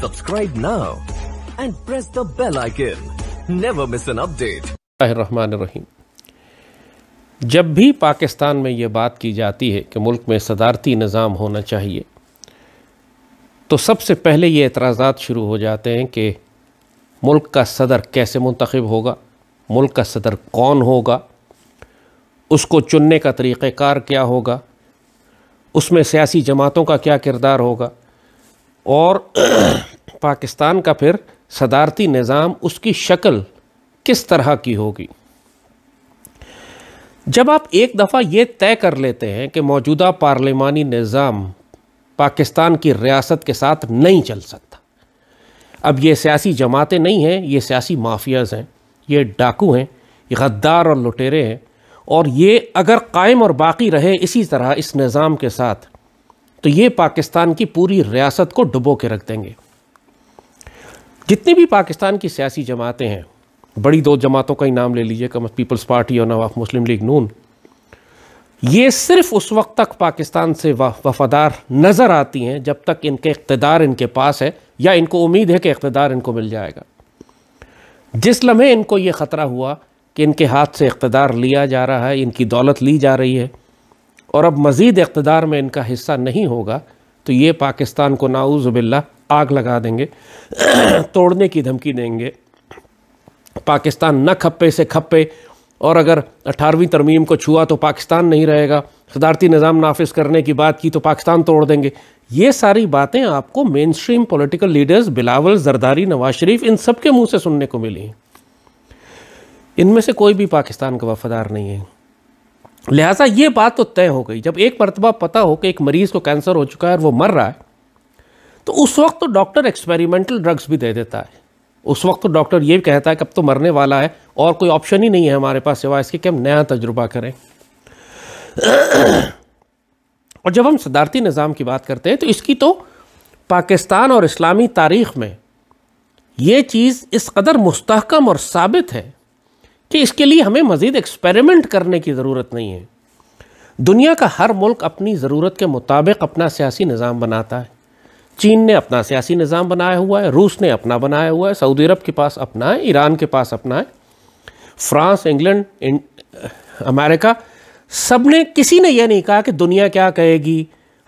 Subscribe now and press the bell icon. Never miss an update. Rahman जब भी पाकिस्तान में ये बात की जाती है कि मुल्क में सदारती निज़ाम होना चाहिए तो सबसे पहले ये एतराज़ात शुरू हो जाते हैं कि मुल्क का सदर कैसे मुंतखब होगा मुल्क का सदर कौन होगा उसको चुनने का तरीक़ार क्या होगा उसमें सियासी जमातों का क्या किरदार होगा और पाकिस्तान का फिर सदारती निज़ाम उसकी शक्ल किस तरह की होगी जब आप एक दफ़ा ये तय कर लेते हैं कि मौजूदा पार्लिमानी निज़ाम पाकिस्तान की रियासत के साथ नहीं चल सकता अब ये सियासी जमातें नहीं हैं ये सियासी माफियाज़ हैं ये डाकू हैं ये गद्दार और लुटेरे हैं और ये अगर कायम और बाकी रहे इसी तरह इस निज़ाम के साथ तो ये पाकिस्तान की पूरी रियासत को डुबो के रख देंगे जितनी भी पाकिस्तान की सियासी जमातें हैं बड़ी दो जमातों का ही नाम ले लीजिए कम पीपल्स पार्टी और नवाफ मुस्लिम लीग नून ये सिर्फ उस वक्त तक पाकिस्तान से वफादार नज़र आती हैं जब तक इनके इकतदार इनके पास है या इनको उम्मीद है कि इकतदार इनको मिल जाएगा जिस लम्हे इनको ये ख़तरा हुआ कि इनके हाथ से इकतदार लिया जा रहा है इनकी दौलत ली जा रही है और अब मज़ीद इकतदार में इनका हिस्सा नहीं होगा तो ये पाकिस्तान को नाऊज़ुबिल्ला आग लगा देंगे तोड़ने की धमकी देंगे पाकिस्तान न खप्पे से खप्पे और अगर अठारहवीं तरमीम को छुआ तो पाकिस्तान नहीं रहेगा सदारती निज़ाम नाफिज करने की बात की तो पाकिस्तान तोड़ देंगे ये सारी बातें आपको mainstream political leaders Bilawal Zardari Nawaz Sharif इन सब के मुँह से सुनने को मिली इनमें से कोई भी पाकिस्तान का वफादार नहीं है लिहाजा ये बात तो तय हो गई जब एक मरतबा पता हो कि एक मरीज़ को कैंसर हो चुका है और वो मर रहा है तो उस वक्त तो डॉक्टर एक्सपेरिमेंटल ड्रग्स भी दे देता है उस वक्त तो डॉक्टर ये भी कहता है कि अब तो मरने वाला है और कोई ऑप्शन ही नहीं है हमारे पास सिवा इसके कि हम नया तजुर्बा करें और जब हम सदारती निज़ाम की बात करते हैं तो इसकी तो पाकिस्तान और इस्लामी तारीख़ में ये चीज़ इस कदर मुस्तकम और साबित है कि इसके लिए हमें मज़ीद एक्सपेरिमेंट करने की ज़रूरत नहीं है दुनिया का हर मुल्क अपनी ज़रूरत के मुताबिक अपना सियासी निज़ाम बनाता है चीन ने अपना सियासी निज़ाम बनाया हुआ है रूस ने अपना बनाया हुआ है सऊदी अरब के पास अपना है ईरान के पास अपना है फ्रांस इंग्लैंड अमेरिका सब ने किसी ने यह नहीं कहा कि दुनिया क्या कहेगी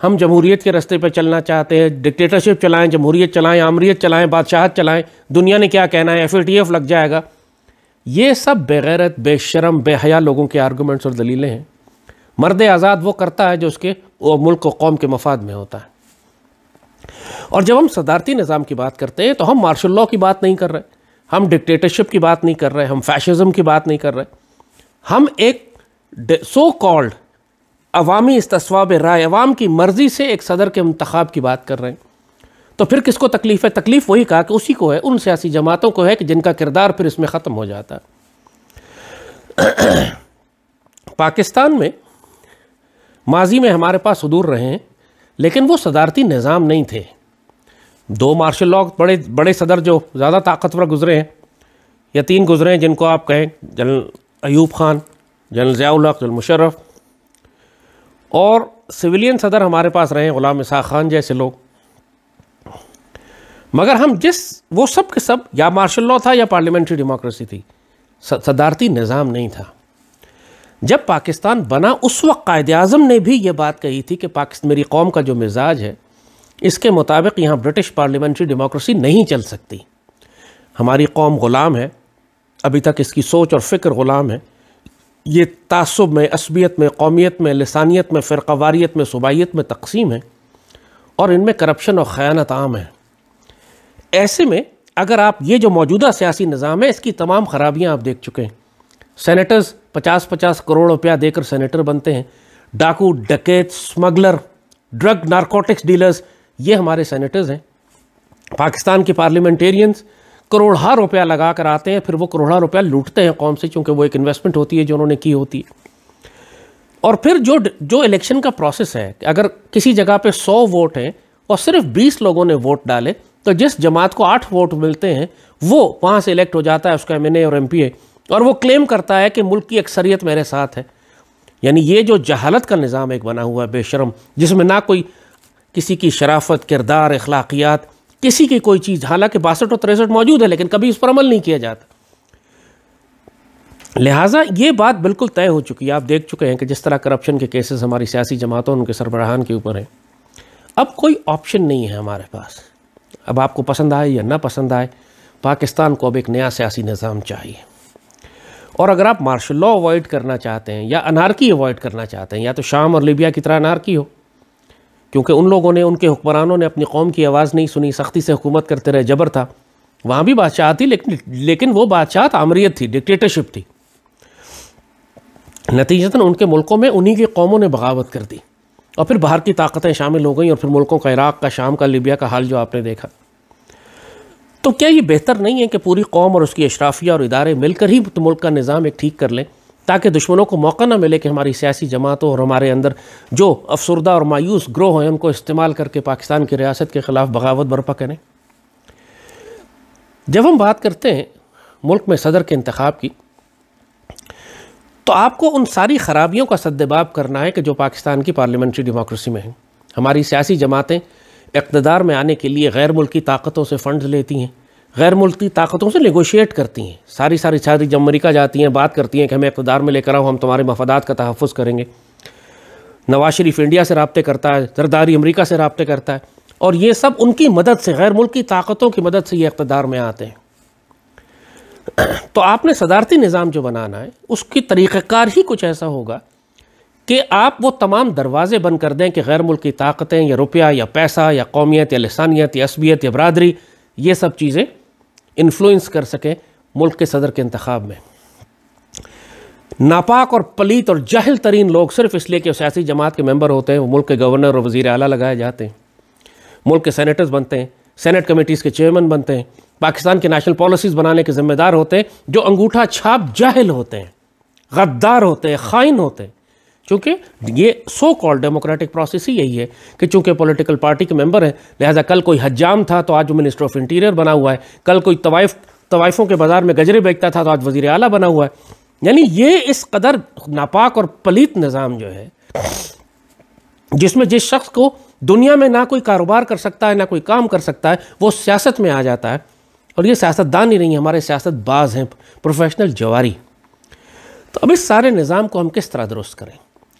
हम जमहूरीत के रास्ते पर चलना चाहते हैं डिक्टेटरशिप चलाएं जमहूरीत चलाएं आमरीत चलाएं बादशाहत चलाएं दुनिया ने क्या कहना है एफ लग जाएगा ये सब बेगैरत बेशरम बेहया लोगों के आर्गूमेंट्स और दलीलें हैं मर्द आज़ाद वो करता है जो उसके मुल्क व कौम के मफाद में होता है और जब हम सदारती निज़ाम की बात करते हैं तो हम मार्शल लॉ की बात नहीं कर रहे हम डिक्टेटरशिप की बात नहीं कर रहे हम फैशिज़म की बात नहीं कर रहे हम एक सो कॉल्ड अवामी तस्वाब राय अवाम की मर्ज़ी से एक सदर के इंतखब की बात कर रहे हैं तो फिर किसको तकलीफ़ है तकलीफ़ वही कहा कि उसी को है उन सियासी जमातों को है कि जिनका किरदार फिर इसमें ख़त्म हो जाता पाकिस्तान में माजी में हमारे पास उदूर रहे हैं लेकिन वो सदारती निज़ाम नहीं थे दो मार्शल लॉ बड़े बड़े सदर जो ज़्यादा ताकतवर गुजरे हैं या तीन गुजरे हैं जिनको आप कहें general Ayub Khan general Ziaul general Musharraf और सिविलियन सदर हमारे पास रहे हैं ग़ुलाम इसाक खान जैसे लोग मगर हम जिस वो सब के सब या मार्शल लॉ था या पार्लियामेंट्री डेमोक्रेसी थी सदारती निज़ाम नहीं था जब पाकिस्तान बना उस वक्त कायद अजम ने भी ये बात कही थी कि पाकिस्तान मेरी कौम का जो मिजाज है इसके मुताबिक यहाँ ब्रिटिश पार्लियामेंट्री डेमोक्रेसी नहीं चल सकती हमारी कौम ग़ुलाम है अभी तक इसकी सोच और फ़िक्र ग़ुलाम है ये तसब में असबियत में कौमियत में लसानियत में फ़िरकवारीत में सूबाइत में तकसीम है और इनमें करप्शन और ख़यानत आम है ऐसे में अगर आप ये जो मौजूदा सियासी निज़ाम है इसकी तमाम खराबियाँ आप देख चुके हैं सेनेटर्स पचास पचास करोड़ रुपया देकर सेनेटर बनते हैं डाकू डकैत स्मगलर ड्रग नारकोटिक्स डीलर्स ये हमारे सेनेटर्स हैं पाकिस्तान के पार्लियामेंटेरियंस करोड़ा रुपया लगा कर आते हैं फिर वो करोड़ा रुपया लूटते हैं कौम से क्योंकि वो एक इन्वेस्टमेंट होती है जो उन्होंने की होती है और फिर जो जो इलेक्शन का प्रोसेस है अगर किसी जगह पे 100 वोट हैं और सिर्फ 20 लोगों ने वोट डाले तो जिस जमात को आठ वोट मिलते हैं वो वहाँ से इलेक्ट हो जाता है उसका एम और एम और वो क्लेम करता है कि मुल्क की अक्सरियत मेरे साथ है यानी ये जो जहालत का निज़ाम एक बना हुआ है बेशरम जिसमें ना कोई किसी की शराफत किरदार अखलाकियात किसी की कोई चीज़ हालांकि बासठ और तिरसठ मौजूद है लेकिन कभी इस पर अमल नहीं किया जाता लिहाजा ये बात बिल्कुल तय हो चुकी है आप देख चुके हैं कि जिस तरह करप्शन के केसेस हमारी सियासी जमातों उनके सरबराहान के ऊपर हैं अब कोई ऑप्शन नहीं है हमारे पास अब आपको पसंद आए या ना पसंद आए पाकिस्तान को अब एक नया सियासी निज़ाम चाहिए और अगर आप मार्शल लॉ अवॉइड करना चाहते हैं या अनारकी अवॉइड करना चाहते हैं या तो शाम और लीबिया की तरह अनारकी हो क्योंकि उन लोगों ने उनके हुक्मरानों ने अपनी कौम की आवाज़ नहीं सुनी सख्ती से हुकूमत करते रहे जबर था वहाँ भी बादशाह थी लेकिन लेकिन वो बादशाह आमरीत थी डिक्टेटरशिप थी नतीजतन उनके मुल्कों में उन्हीं की कौमों ने बगावत कर दी और फिर बाहर की ताकतें शामिल हो गई और फिर मुल्कों का इराक़ का शाम का लिबिया का हाल जो आपने देखा तो क्या ये बेहतर नहीं है कि पूरी कौम और उसकी अशराफिया और इदारे मिलकर ही तो मुल्क का निज़ाम एक ठीक कर लें ताकि दुश्मनों को मौका ना मिले कि हमारी सियासी जमातों और हमारे अंदर जो अफसरदा और मायूस ग्रोह हैं उनको इस्तेमाल करके पाकिस्तान की रियासत के ख़िलाफ़ बगावत बर्पा करें जब हम बात करते हैं मुल्क में सदर के इंतब की तो आपको उन सारी खराबियों का सद्देबाब करना है कि जो पाकिस्तान की पार्लियामेंट्री डेमोक्रेसी में है हमारी सियासी जमातें इकतदार में आने के लिए गैर मुल्की ताकतों से फ़ंड लेती हैं गैर मुल्की ताकतों से नेगोशिएट करती हैं सारी सारी सारी जब अमरीका जाती हैं बात करती हैं कि हमें इकतदार में लेकर आओ हम तुम्हारे मफादात का तहफ़ करेंगे नवाज शरीफ इंडिया से रबते करता है जरदारी अमरीका से रबते करता है और ये सब उनकी मदद से गैर मुल्की ताकतों की मदद से ये इकतदार में आते हैं तो आपने सदारती निज़ाम जो बनाना है उसकी तरीक़ार ही कुछ ऐसा होगा कि आप वो तमाम दरवाज़े बंद कर दें कि गैर मुल्की ताकतें या रुपया या पैसा या कौमियत या लसानियत या असबियत या बरदरी ये सब चीज़ें इन्फ्लुएंस कर सकें मुल्क के सदर के इंतखब में नापाक और पलीत और जहल तरीन लोग सिर्फ इसलिए कि सियासी जमात के मेम्बर होते हैं वो मुल्क के गवर्नर और वज़ी अला लगाए जाते हैं मुल्क के सैनिटर्स बनते हैं सैनट कमेटीज़ के चेयरमैन बनते हैं पाकिस्तान की नेशनल पॉलिसीज़ बनाने के ज़िम्मेदार होते हैं जो अंगूठा छाप जाहिल होते हैं गद्दार होते हैं खाइन होते हैं चूँकि ये सो कॉल्ड डेमोक्रेटिक प्रोसेस ही यही है कि चूंकि पॉलिटिकल पार्टी के मेंबर हैं लिहाजा कल कोई हजाम था तो आज वो मिनिस्टर ऑफ इंटीरियर बना हुआ है कल कोई तवाइफ तवाइफों के बाज़ार में गजरे बेचता था तो आज वजीर अली बना हुआ है यानी ये इस कदर नापाक और पलीत निज़ाम जो है जिसमें जिस शख्स को दुनिया में ना कोई कारोबार कर सकता है ना कोई काम कर सकता है वो सियासत में आ जाता है और ये सियासतदान ही नहीं हमारे सियासतबाज हैं प्रोफेशनल जवारी तो अब इस सारे निज़ाम को हम किस तरह दुरुस्त करें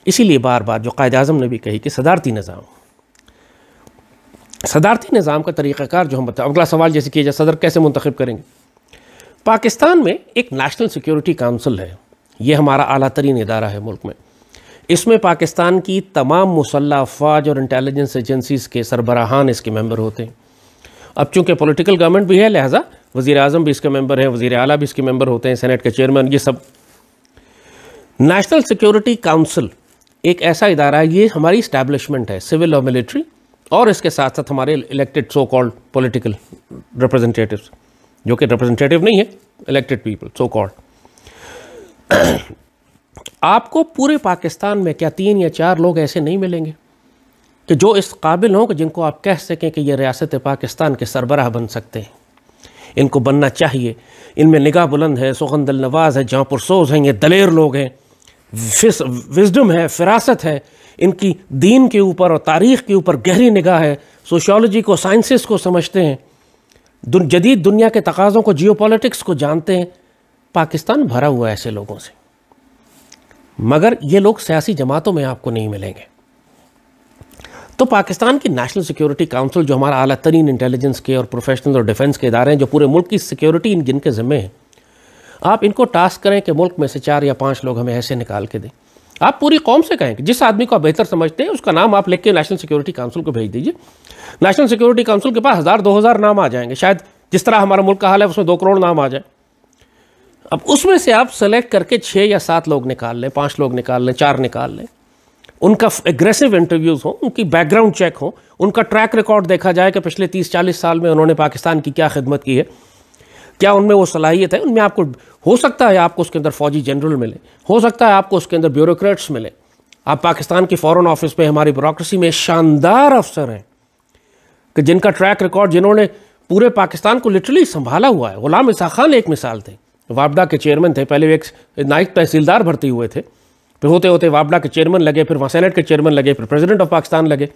इसीलिए बार बार जो कायद अजम ने भी कही कि सदारती निज़ाम सदारती निज़ाम का तरीक़ाकार जो हम बताए अगला सवाल जैसे किया जाए सदर कैसे मुंतखब करेंगे पाकिस्तान में एक नेशनल सिक्योरिटी काउंसिल है ये हमारा अला तरीन इदारा है मुल्क में इसमें पाकिस्तान की तमाम मुसल्ह अफवाज और इंटेलिजेंस एजेंसीज़ के सरबराहान इसके मेंबर होते हैं अब चूँकि पॉलिटिकल गवर्नमेंट भी है लिहाजा वज़ी अजम भी इसके मेम्बर हैं वज़ी अला भी इसके मेम्बर होते हैं सेनेट के चेयरमैन ये सब नेशनल सिक्योरिटी काउंसिल एक ऐसा इदारा है ये हमारी इस्टेबलिशमेंट है सिविल और मिलिट्री और इसके साथ साथ हमारे elected so called political representative जो कि रिप्रेजेंटेटिव नहीं है इलेक्टेड पीपल सो कॉल्ड आपको पूरे पाकिस्तान में क्या तीन या चार लोग ऐसे नहीं मिलेंगे कि जो इस काबिल हों कि जिनको आप कह सकें कि ये रियासत पाकिस्तान के सरबराह बन सकते हैं इनको बनना चाहिए इनमें निगाह बुलंद है सुगंद नवाज़ है जहाँ पुरसोज हैं ये दलेर लोग हैं फिस विजडम है फिरासत है इनकी दीन के ऊपर और तारीख़ के ऊपर गहरी निगाह है सोशोलॉजी को साइंसिस को समझते हैं दुन, जदीद दुनिया के तकाज़ों को जियो को जानते हैं पाकिस्तान भरा हुआ है ऐसे लोगों से मगर ये लोग सियासी जमातों में आपको नहीं मिलेंगे तो पाकिस्तान की नेशनल सिक्योरिटी काउंसिल जो हमारा अला तरीन इंटेलिजेंस के और प्रोफेशनल और डिफेंस के इदारे हैं जो पूरे मुल्क की सिक्योरिटी इन जिनके ज़िम्मे हैं आप इनको टास्क करें कि मुल्क में से चार या पाँच लोग हमें ऐसे निकाल के दें आप पूरी कौम से कहें कि जिस आदमी को आप बेहतर समझते हैं उसका नाम आप लिख के नेशनल सिक्योरिटी काउंसिल को भेज दीजिए नेशनल सिक्योरिटी काउंसिल के पास हज़ार दो हज़ार नाम आ जाएंगे शायद जिस तरह हमारा मुल्क का हाल है उसमें दो करोड़ नाम आ जाए अब उसमें से आप सेलेक्ट करके छः या सात लोग निकाल लें पाँच लोग निकाल लें चार निकाल लें उनका एग्रेसिव इंटरव्यूज़ हो उनकी बैकग्राउंड चेक हो उनका ट्रैक रिकॉर्ड देखा जाए कि पिछले तीस चालीस साल में उन्होंने पाकिस्तान की क्या खिदमत की है क्या उनमें वो सलाहियत है उनमें आपको हो सकता है आपको उसके अंदर फ़ौजी जनरल मिले हो सकता है आपको उसके अंदर ब्यूरोक्रेट्स मिले आप पाकिस्तान के फ़ॉरन ऑफिस में हमारी ब्यूरोसी में शानदार अफसर हैं कि जिनका ट्रैक रिकॉर्ड जिन्होंने पूरे पाकिस्तान को लिटरली संभाला हुआ है ग़ुलाम इसा खान एक मिसाल थे वापडा के चेयरमैन थे पहले वे एक नायक तहसीलदार भर्ती हुए थे फिर होते होते वाबडा के चेयरमैन लगे फिर वहाँ सेनेट के चेयरमैन लगे फिर प्रेसिडेंट ऑफ पाकिस्तान लगे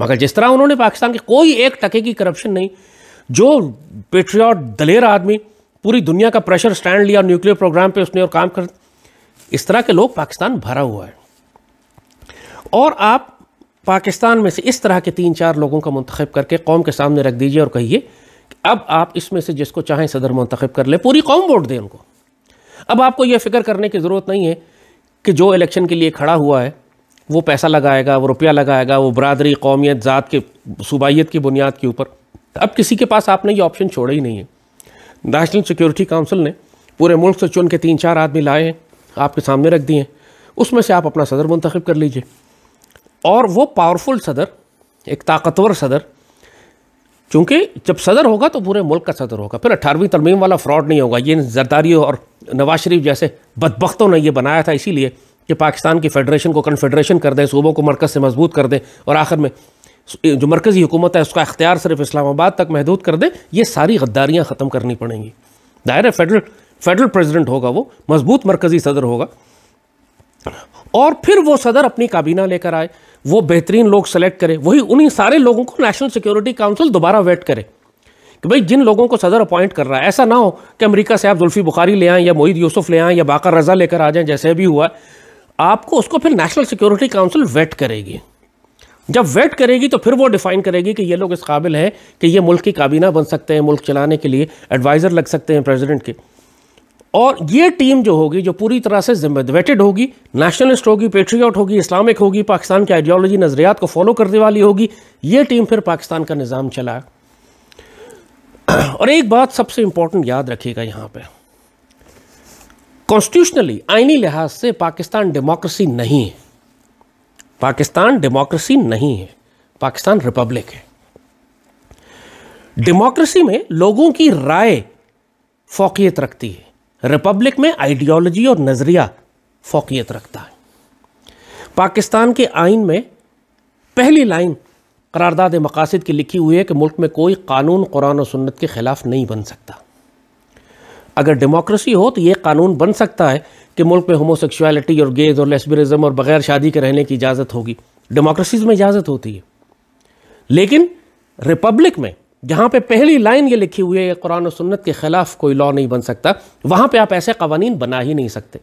मगर जिस तरह उन्होंने पाकिस्तान के कोई एक टके की करप्शन नहीं जो पेट्रियाट दलेर आदमी पूरी दुनिया का प्रेशर स्टैंड लिया न्यूक्लियर प्रोग्राम पे उसने और काम कर इस तरह के लोग पाकिस्तान भरा हुआ है और आप पाकिस्तान में से इस तरह के तीन चार लोगों का मंतखब करके कौम के सामने रख दीजिए और कहिए अब आप इसमें से जिसको चाहें सदर मंतखब कर ले पूरी कौम वोट दे उनको अब आपको यह फिक्र करने की ज़रूरत नहीं है कि जो इलेक्शन के लिए खड़ा हुआ है वो पैसा लगाएगा वो रुपया लगाएगा वो बरदरी कौमियत ज़ात के सूबाइत की बुनियाद के ऊपर तो अब किसी के पास आपने ये ऑप्शन छोड़ा ही नहीं है नेशनल सिक्योरिटी काउंसिल ने पूरे मुल्क से चुन के तीन चार आदमी लाए हैं आपके सामने रख दिए हैं उसमें से आप अपना सदर मंतखब कर लीजिए और वो पावरफुल सदर एक ताकतवर सदर चूँकि जब सदर होगा तो पूरे मुल्क का सदर होगा फिर अठारहवीं तरमीम वाला फ्रॉड नहीं होगा ये जरदारी और नवाज शरीफ जैसे बदबख्तों ने यह बनाया था इसीलिए कि पाकिस्तान की फेडरेशन को कन्फेडरेशन कर दें सूबों को मरकज़ से मजबूत कर दें और आखिर में जो मरकज़ी हुकूमत है उसका अख्तियार सिर्फ इस्लामाबाद तक महदूद कर दें ये सारी गद्दारियाँ ख़त्म करनी पड़ेंगी दायरे फेडरल फेडरल प्रेसिडेंट होगा वो मजबूत मरकज़ी सदर होगा और फिर वो सदर अपनी काबीना लेकर आए वो बेहतरीन लोग सेलेक्ट करें वही उन्हीं सारे लोगों को नेशनल सिक्योरिटी काउंसिल दोबारा वेट करे कि भाई जिन लोगों को सदर अपॉइंट कर रहा है ऐसा ना हो कि अमेरिका से आप जुल्फी बुखारी ले आएँ या मोहित यूसुफ ले आएँ या बाकर रजा लेकर आ जाएँ जैसे भी हुआ आपको उसको फिर नेशनल सिक्योरिटी काउंसिल वेट करेगी जब वेट करेगी तो फिर वो डिफाइन करेगी कि ये लोग इस काबिल हैं कि ये मुल्क की काबीना बन सकते हैं मुल्क चलाने के लिए एडवाइज़र लग सकते हैं प्रेसिडेंट के और ये टीम जो होगी जो पूरी तरह से जिम्मेदवेटेड होगी नेशनलिस्ट होगी पेट्रियाट होगी इस्लामिक होगी पाकिस्तान की आइडियोलॉजी नज़रियात को फॉलो करने वाली होगी ये टीम फिर पाकिस्तान का निज़ाम चलाए और एक बात सबसे इंपॉर्टेंट याद रखिएगा यहां पे कॉन्स्टिट्यूशनली आईनी लिहाज से पाकिस्तान डेमोक्रेसी नहीं है पाकिस्तान डेमोक्रेसी नहीं है पाकिस्तान रिपब्लिक है डेमोक्रेसी में लोगों की राय फोकियत रखती है रिपब्लिक में आइडियोलॉजी और नज़रिया फोकियत रखता है पाकिस्तान के आइन में पहली लाइन करारदाद मकासद की लिखी हुई है कि मुल्क में कोई कानून कुरान और सुन्नत के ख़िलाफ़ नहीं बन सकता अगर डेमोक्रेसी हो तो ये कानून बन सकता है कि मुल्क में होमोसेक्सुअलिटी और गेज और लेस्बिरिज़म और बग़ैर शादी के रहने की इजाज़त होगी डेमोक्रेसीज़ में इजाज़त होती है लेकिन रिपब्लिक में जहाँ पर पहली लाइन ये लिखी हुई है कुरान और सुन्नत के ख़िलाफ़ कोई लॉ नहीं बन सकता वहाँ पर आप ऐसे कवानीन बना ही नहीं सकते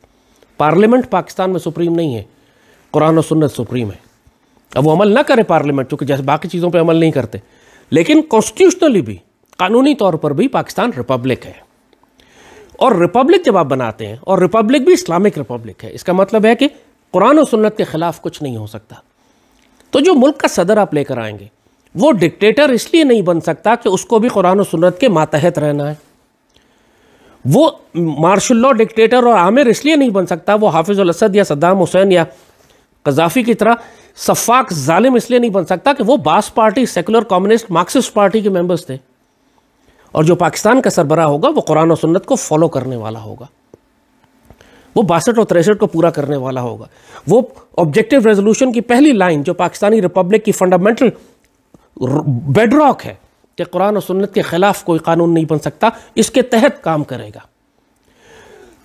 पार्लियामेंट पाकिस्तान में सुप्रीम नहीं है कुरान और सुन्नत सुप्रीम है अब वो अमल ना करें पार्लियामेंट चूंकि जैसे बाकी चीज़ों पर अमल नहीं करते लेकिन कॉन्स्टिट्यूशनली भी कानूनी तौर पर भी पाकिस्तान रिपब्लिक है और रिपब्लिक जब आप बनाते हैं और रिपब्लिक भी इस्लामिक रिपब्लिक है इसका मतलब है कि कुरान और सुन्नत के ख़िलाफ़ कुछ नहीं हो सकता तो जो मुल्क का सदर आप लेकर आएंगे वो डिक्टेटर इसलिए नहीं बन सकता कि उसको भी कुरान और सुन्नत के मातहत रहना है वो मार्शल लॉ डिक्टेटर और आमिर इसलिए नहीं बन सकता वो हाफिज़ असद या सद्दाम हुसैन या कजाफी की तरह सफाक जालिम इसलिए नहीं बन सकता कि वो Baath party secular communist Marxist party के मेंबर्स थे और जो पाकिस्तान का सरबरा होगा वो कुरान और सुन्नत को फॉलो करने वाला होगा वो बासठ और तिरसठ को पूरा करने वाला होगा वो ऑब्जेक्टिव रेजोल्यूशन की पहली लाइन जो पाकिस्तानी रिपब्लिक की फंडामेंटल बेडरॉक है कि कुरान और सुन्नत के ख़िलाफ़ कोई कानून नहीं बन सकता इसके तहत काम करेगा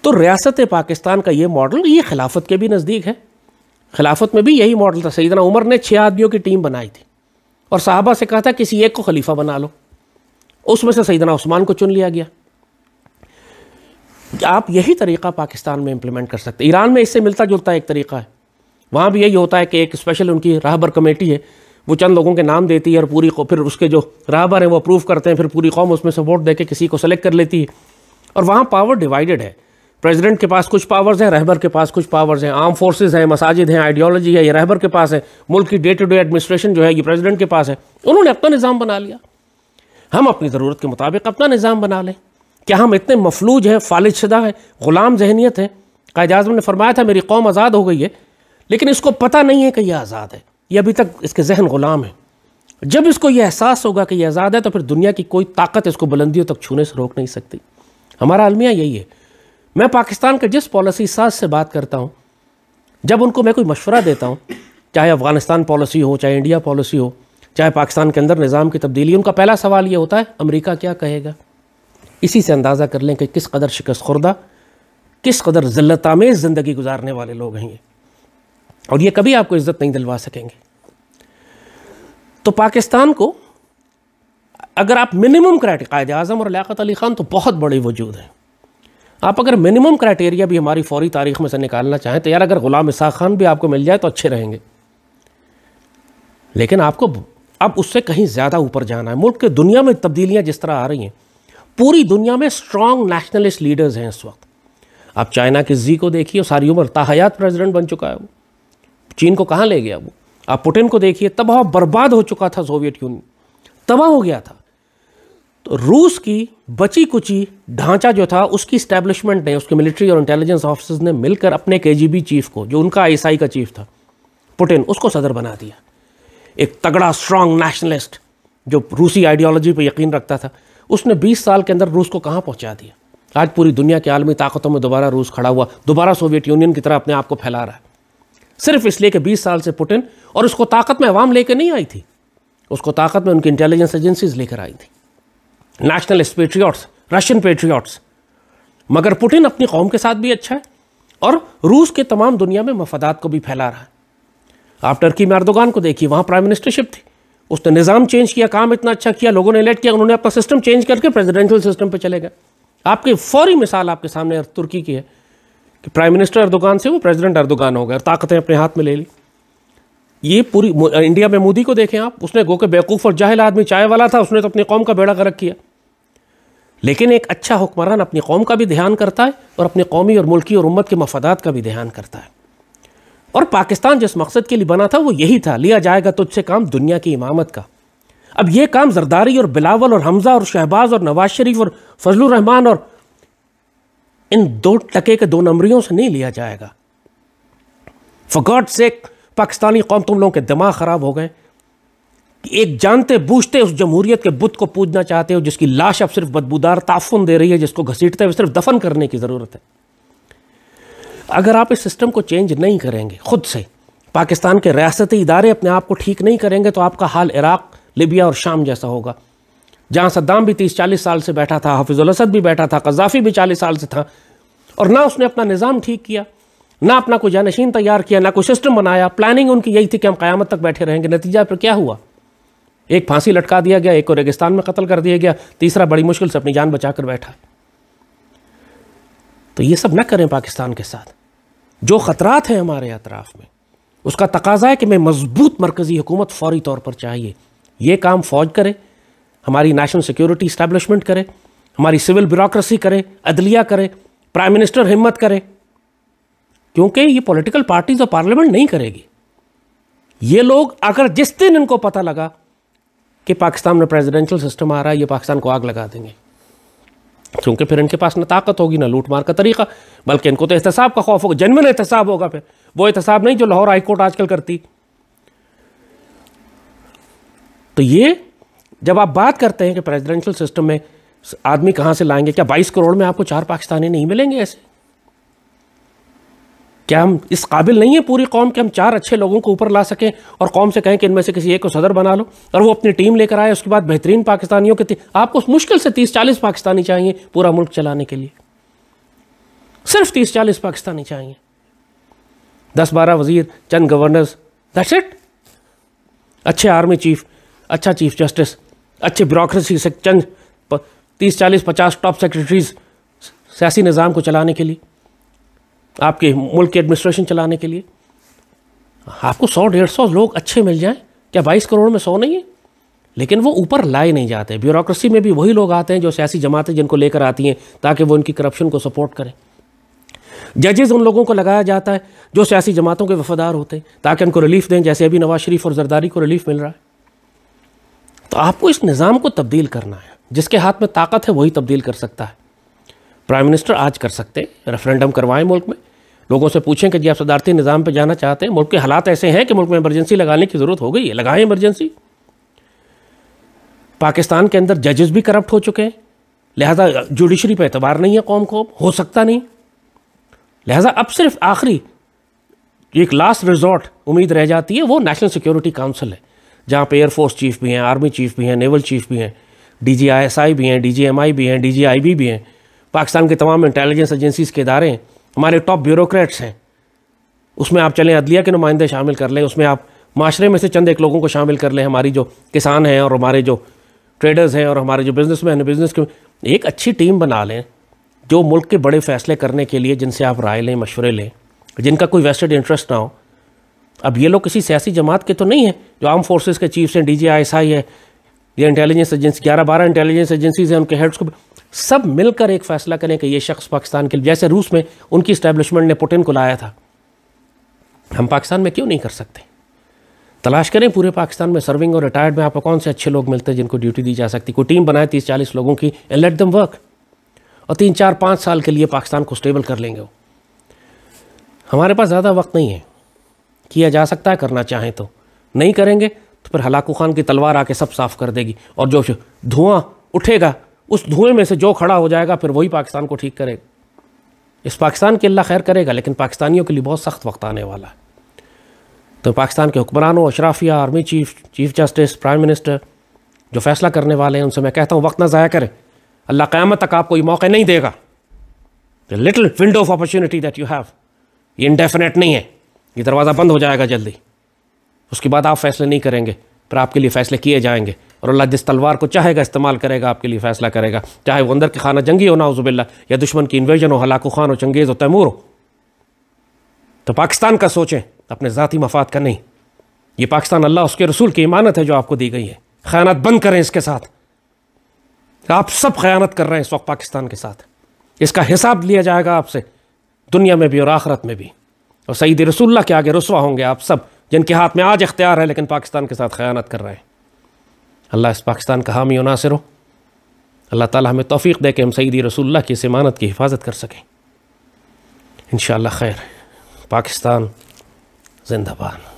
तो रियासत पाकिस्तान का ये मॉडल ये खिलाफत के भी नज़दीक है खिलाफत में भी यही मॉडल था सईदना उमर ने छः आदमियों की टीम बनाई थी और साहबा से कहा था किसी एक को खलीफा बना लो उसमें से सईदना उस्मान को चुन लिया गया आप यही तरीका पाकिस्तान में इम्प्लीमेंट कर सकते ईरान में इससे मिलता जुलता एक तरीका है वहाँ भी यही होता है कि एक स्पेशल उनकी राहबर कमेटी है वो चंद लोगों के नाम देती है और पूरी को फिर उसके जो राहबर हैं वो अप्रूव करते हैं फिर पूरी कौम उसमें से वोट दे के किसी को सेलेक्ट कर लेती है और वहाँ पावर डिवाइडेड है प्रेसिडेंट के पास कुछ पावर्स हैं रहबर के पास कुछ पावर्स हैं आर्म फोर्सेस हैं मसाजिद हैं आइडियोलॉजी है ये रहबर के पास है मुल्क की डे टू डे एडमिनिस्ट्रेशन जो है ये प्रेसिडेंट के पास है उन्होंने अपना निज़ाम बना लिया हम अपनी ज़रूरत के मुताबिक अपना निज़ाम बना लें क्या हम इतने मफलूज हैं फालिज शुदा हैं ग़ुलाम जहनीत हैं कायद अजम ने फरमाया था मेरी कौम आज़ाद हो गई है लेकिन इसको पता नहीं है कि यह आज़ाद है ये अभी तक इसके जहन ग़ुलाम है जब इसको यह एहसास होगा कि यह आज़ाद है तो फिर दुनिया की कोई ताकत इसको बुलंदियों तक छूने से रोक नहीं सकती हमारा अलमिया यही है मैं पाकिस्तान के जिस पॉलिसी साज से बात करता हूँ जब उनको मैं कोई मशवरा देता हूँ चाहे अफ़गानिस्तान पॉलिसी हो चाहे इंडिया पॉलिसी हो चाहे पाकिस्तान के अंदर निज़ाम की तब्दीली उनका पहला सवाल ये होता है अमेरिका क्या कहेगा इसी से अंदाज़ा कर लें कि किस कदर शिकस्त खुर्दा किस कदर ज़िल्लतामेज़ ज़िंदगी गुजारने वाले लोग हैं ये और ये कभी आपको इज़्ज़त नहीं दिलवा सकेंगे तो पाकिस्तान को अगर आप मिनिमम कायद अजम और लियात अली ख़ान तो बहुत बड़े वजूद हैं आप अगर मिनिमम क्राइटेरिया भी हमारी फौरी तारीख में से निकालना चाहें तो यार अगर ग़ुलाम इसा खान भी आपको मिल जाए तो अच्छे रहेंगे लेकिन आपको अब उससे कहीं ज़्यादा ऊपर जाना है मुल्क के दुनिया में तब्दीलियाँ जिस तरह आ रही हैं पूरी दुनिया में स्ट्रॉन्ग नेशनलिस्ट लीडर्स हैं इस वक्त आप चाइना के जी को देखिए सारी उम्र ताहयात प्रेसिडेंट बन चुका है वो चीन को कहाँ ले गया वो आप पुटिन को देखिए तबाह बर्बाद हो चुका था सोवियत यूनियन तबाह हो गया था तो रूस की बची कुची ढांचा जो था उसकी स्टैब्लिशमेंट ने उसके मिलिट्री और इंटेलिजेंस ऑफिसर्स ने मिलकर अपने के चीफ को जो उनका आई का चीफ था पुटिन उसको सदर बना दिया एक तगड़ा स्ट्रांग नेशनलिस्ट जो रूसी आइडियोलॉजी पर यकीन रखता था उसने 20 साल के अंदर रूस को कहाँ पहुँचा दिया आज पूरी दुनिया की आलमी ताकतों में दोबारा रूस खड़ा हुआ दोबारा सोवियत यूनियन की तरह अपने आप को फैला रहा है सिर्फ इसलिए कि 20 साल से पुटिन और उसको ताकत में अवाम लेकर नहीं आई थी उसको ताकत में उनकी इंटेलिजेंस एजेंसीज लेकर आई थी नेशनलिस्ट पेट्रियाट्स रशियन पेट्रियाट्स मगर पुटिन अपनी कौम के साथ भी अच्छा है और रूस के तमाम दुनिया में मफादात को भी फैला रहा है आप टर्की में अर्दोगान को देखिए वहाँ प्राइम मिनिस्टरशिप थी उसने निज़ाम चेंज किया काम इतना अच्छा किया लोगों ने इलेक्ट किया उन्होंने अपना सिस्टम चेंज करके प्रेजिडेंशल सिस्टम पर चले गए आपकी फौरी मिसाल आपके सामने तुर्की की है कि प्राइम मिनिस्टर अर्दोगान से वो प्रेजिडेंट अर्दोगान हो गए ताकतें अपने हाथ में ले ली ये पूरी इंडिया में मोदी को देखें आप उसने गो के बेवकूफ़ और जाहिल आदमी चाय वाला था उसने तो अपनी कौम का बेड़ा रख किया लेकिन एक अच्छा हुक्मरान अपनी कौम का भी ध्यान करता है और अपने कौमी और मुल्की और उम्मत के मफादात का भी ध्यान करता है और पाकिस्तान जिस मकसद के लिए बना था वो यही था लिया जाएगा तुझसे काम दुनिया की इमामत का अब ये काम जरदारी और बिलावल और हमजा और शहबाज और नवाज शरीफ और फजल रहमान और इन दो टके के दो नंबरियों से नहीं लिया जाएगा फॉर गॉड सेक पाकिस्तानी कौम तुम लोगों के दिमाग ख़राब हो गए कि एक जानते बूझते उस जमहूरियत के बुत को पूजना चाहते हो जिसकी लाश अब सिर्फ बदबूदार ताफुन दे रही है जिसको घसीटते हुए सिर्फ दफन करने की ज़रूरत है अगर आप इस सिस्टम को चेंज नहीं करेंगे ख़ुद से पाकिस्तान के रियासती इदारे अपने आप को ठीक नहीं करेंगे तो आपका हाल इराक लिबिया और शाम जैसा होगा जहाँ सद्दाम भी तीस चालीस साल से बैठा था हाफिज़ुल असद भी बैठा था कज़ाफ़ी भी चालीस साल से था और ना उसने अपना निज़ाम ठीक किया ना अपना कोई जानशीन तैयार किया ना कोई सिस्टम बनाया प्लानिंग उनकी यही थी कि हम क़्यामत तक बैठे रहेंगे नतीजा पर क्या हुआ एक फांसी लटका दिया गया एक को रेगिस्तान में कत्ल कर दिया गया तीसरा बड़ी मुश्किल से अपनी जान बचा कर बैठा तो ये सब ना करें पाकिस्तान के साथ जो ख़तरात हैं हमारे अतराफ़ में उसका तकाजा है कि मैं मजबूत मरकज़ी हुकूमत फौरी तौर पर चाहिए ये काम फ़ौज करे हमारी नेशनल सिक्योरिटी इस्टेबलिशमेंट करे हमारी सिविल ब्यूरोसी करे अदलिया करे प्राइम मिनिस्टर हिम्मत करे क्योंकि ये पॉलिटिकल पार्टीज और पार्लियामेंट नहीं करेगी ये लोग अगर जिस दिन इनको पता लगा कि पाकिस्तान में प्रेसिडेंशियल सिस्टम आ रहा है ये पाकिस्तान को आग लगा देंगे क्योंकि फिर इनके पास ना ताकत होगी ना लूट मार का तरीका बल्कि इनको तो एहतसाब का खौफ होगा जनवन एहतसाब होगा फिर वो एहतसाब नहीं जो लाहौर हाईकोर्ट आजकल करती तो ये जब आप बात करते हैं कि प्रेसिडेंशियल सिस्टम में आदमी कहाँ से लाएंगे क्या 22 करोड़ में आपको चार पाकिस्तानी नहीं मिलेंगे ऐसे क्या हम इस काबिल नहीं है पूरी कौम के हम चार अच्छे लोगों को ऊपर ला सकें और कौम से कहें कि इनमें से किसी एक को सदर बना लो और वो अपनी टीम लेकर आए उसके बाद बेहतरीन पाकिस्तानियों के आपको मुश्किल से तीस चालीस पाकिस्तानी चाहिए पूरा मुल्क चलाने के लिए सिर्फ तीस चालीस पाकिस्तानी चाहिए दस बारह वजीर चंद गवर्नर्स दैट्स इट अच्छे आर्मी चीफ अच्छा चीफ जस्टिस अच्छे ब्यूरोसी से चंद तीस चालीस पचास टॉप सेक्रेटरीज सियासी निज़ाम को चलाने के लिए आपके मुल्क की एडमिनिस्ट्रेशन चलाने के लिए आपको सौ डेढ़ सौ लोग अच्छे मिल जाएं क्या बाईस करोड़ में सौ नहीं है लेकिन वो ऊपर लाए नहीं जाते ब्यूरोक्रेसी में भी वही लोग आते हैं जो सियासी जमातें जिनको लेकर आती हैं ताकि वो उनकी करप्शन को सपोर्ट करें जजेस उन लोगों को लगाया जाता है जो सियासी जमातों के वफादार होते हैं ताकि उनको रिलीफ दें जैसे अभी नवाज शरीफ और जरदारी को रिलीफ मिल रहा है तो आपको इस निज़ाम को तब्दील करना है जिसके हाथ में ताकत है वही तब्दील कर सकता है प्राइम मिनिस्टर आज कर सकते हैं रेफरेंडम करवाएं मुल्क में लोगों से पूछें कि जी आप सदारती निज़ाम पर जाना चाहते हैं मुल्क के हालात ऐसे हैं कि मुल्क में इमरजेंसी लगाने की ज़रूरत हो गई है लगाएं इमरजेंसी पाकिस्तान के अंदर जजेस भी करप्ट हो चुके हैं लिहाजा जुडिशरी पर एतबार नहीं है कौम को हो सकता नहीं लिहाजा अब सिर्फ आखिरी एक लास्ट रिजॉर्ट उम्मीद रह जाती है वो नेशनल सिक्योरिटी काउंसिल है जहाँ पे एयरफोर्स चीफ भी हैं आर्मी चीफ भी हैं नेवल चीफ भी हैं डी जी आई एस आई भी हैं डी जी एम आई भी हैं डी जी आई बी भी हैं पाकिस्तान के तमाम इंटेलिजेंस एजेंसीज के इदारे हैं हमारे टॉप ब्यूरोक्रेट्स हैं उसमें आप चलें अदलिया के नुमाइंदे शामिल कर लें उसमें आप माशरे में से चंद एक लोगों को शामिल कर लें हमारी जो किसान हैं और हमारे जो ट्रेडर्स हैं और हमारे जो बिजनेसमैन हैं बिजनेस के एक अच्छी टीम बना लें जो मुल्क के बड़े फैसले करने के लिए जिनसे आप राय लें मशवरे लें जिनका कोई वेस्टेड इंटरेस्ट ना हो अब ये लोग किसी सियासी जमात के तो नहीं है जो आर्म फोर्सेस के चीफ्स हैं D G I S I है या इंटेलिजेंस एजेंसी ग्यारह बारह इंटेलिजेंस एजेंसीज हैं उनके हेड्स को सब मिलकर एक फैसला करें कि ये शख्स पाकिस्तान के लिए जैसे रूस में उनकी इस्टेब्लिशमेंट ने पुटिन को लाया था हम पाकिस्तान में क्यों नहीं कर सकते तलाश करें पूरे पाकिस्तान में सर्विंग और रिटायर्ड में आपको कौन से अच्छे लोग मिलते हैं जिनको ड्यूटी दी जा सकती कोई टीम बनाए तीस चालीस लोगों की एंड लेट दम वर्क और तीन चार पाँच साल के लिए पाकिस्तान को स्टेबल कर लेंगे वो हमारे पास ज़्यादा वक्त नहीं है किया जा सकता है करना चाहें तो नहीं करेंगे तो फिर हलाकू खान की तलवार आके सब साफ कर देगी और जो धुआं उठेगा उस धुएं में से जो खड़ा हो जाएगा फिर वही पाकिस्तान को ठीक करेगा इस पाकिस्तान के अल्लाह खैर करेगा लेकिन पाकिस्तानियों के लिए बहुत सख्त वक्त आने वाला है तो पाकिस्तान के हुक्मरानों अशराफिया army chief chief justice prime minister जो फैसला करने वाले हैं उनसे मैं कहता हूँ वक्त ना ज़ाया करें अल्लाह क़्यामत तक आपको ये मौके नहीं देगा the little window of opportunity that you have ये इनडेफिनेट नहीं है ये दरवाज़ा बंद हो जाएगा जल्दी उसके बाद आप फैसले नहीं करेंगे पर आपके लिए फ़ैसले किए जाएंगे और अल्लाह जिस तलवार को चाहेगा इस्तेमाल करेगा आपके लिए फ़ैसला करेगा चाहे वो अंदर के खाना जंगी हो नाउजुबिल्ला या दुश्मन की इन्वेजन हो हलाकू खान हो चंगेज़ हो तैमूर हो तो पाकिस्तान का सोचें अपने ज़ाती मफाद का नहीं ये पाकिस्तान अल्लाह उसके रसूल की इमानत है जो आपको दी गई है ख़यानत बंद करें इसके साथ आप सब ख़यानत कर रहे हैं इस वक्त पाकिस्तान के साथ इसका हिसाब लिया जाएगा आपसे दुनिया में भी और आखरत में भी और सईद रसुल्ला के आगे रसवा होंगे आप सब जिनके हाथ में आज इख्तियार है लेकिन पाकिस्तान के साथ ख़यानत कर रहे हैं अल्लाह इस पाकिस्तान का हामी और नासिर हो अल्लाह ताला हमें तोफ़ी दे के हम सईदी रसोल्ला की इस इमानत की हिफाजत कर सकें इन खैर पाकिस्तान जिंदाबाद